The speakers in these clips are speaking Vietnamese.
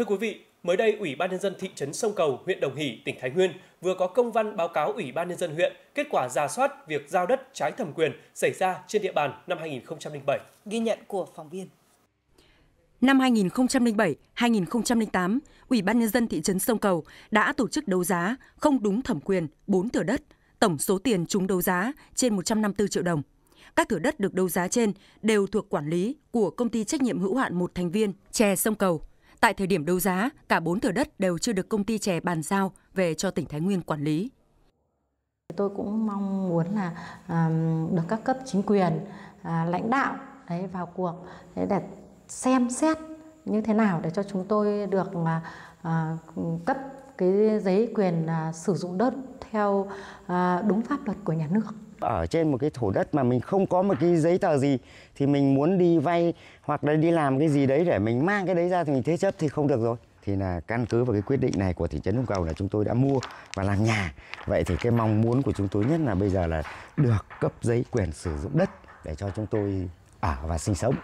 Thưa quý vị, mới đây Ủy ban nhân dân thị trấn Sông Cầu, huyện Đồng Hỷ, tỉnh Thái Nguyên vừa có công văn báo cáo Ủy ban nhân dân huyện kết quả giả soát việc giao đất trái thẩm quyền xảy ra trên địa bàn năm 2007. Ghi nhận của phóng viên. Năm 2007, 2008, Ủy ban nhân dân thị trấn Sông Cầu đã tổ chức đấu giá không đúng thẩm quyền 4 thửa đất, tổng số tiền chúng đấu giá trên 154 triệu đồng. Các thửa đất được đấu giá trên đều thuộc quản lý của công ty trách nhiệm hữu hạn một thành viên Chè Sông Cầu Tại thời điểm đấu giá, cả 4 thửa đất đều chưa được công ty chè bàn giao về cho tỉnh Thái Nguyên quản lý. Tôi cũng mong muốn là à, được các cấp chính quyền, à, lãnh đạo đấy vào cuộc để xem xét như thế nào để cho chúng tôi được uh, cấp cái giấy quyền uh, sử dụng đất theo uh, đúng pháp luật của nhà nước ở trên một cái thổ đất mà mình không có một cái giấy tờ gì thì mình muốn đi vay hoặc là đi làm cái gì đấy để mình mang cái đấy ra thì mình thế chấp thì không được rồi thì là căn cứ vào cái quyết định này của thị trấn sông Cầu là chúng tôi đã mua và làm nhà. Vậy thì cái mong muốn của chúng tôi nhất là bây giờ là được cấp giấy quyền sử dụng đất để cho chúng tôi ở và sinh sống.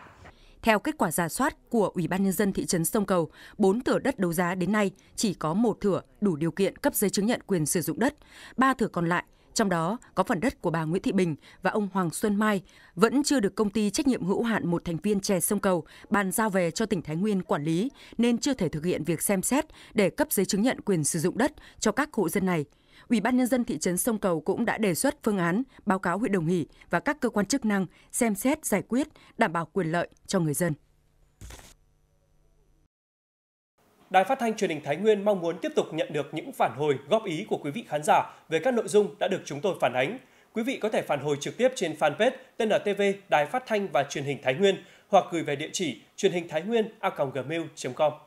Theo kết quả giả soát của Ủy ban nhân dân thị trấn Sông Cầu, 4 thửa đất đấu giá đến nay chỉ có một thửa đủ điều kiện cấp giấy chứng nhận quyền sử dụng đất, ba thửa còn lại trong đó có phần đất của bà Nguyễn Thị Bình và ông Hoàng Xuân Mai vẫn chưa được công ty trách nhiệm hữu hạn một thành viên chè sông cầu bàn giao về cho tỉnh Thái Nguyên quản lý nên chưa thể thực hiện việc xem xét để cấp giấy chứng nhận quyền sử dụng đất cho các hộ dân này. Ủy ban nhân dân thị trấn Sông Cầu cũng đã đề xuất phương án báo cáo huyện Đồng Hỷ và các cơ quan chức năng xem xét giải quyết đảm bảo quyền lợi cho người dân. Đài Phát thanh Truyền hình Thái Nguyên mong muốn tiếp tục nhận được những phản hồi, góp ý của quý vị khán giả về các nội dung đã được chúng tôi phản ánh. Quý vị có thể phản hồi trực tiếp trên fanpage TNTV Đài Phát thanh và Truyền hình Thái Nguyên hoặc gửi về địa chỉ truyền hình thái nguyên a gmail.com.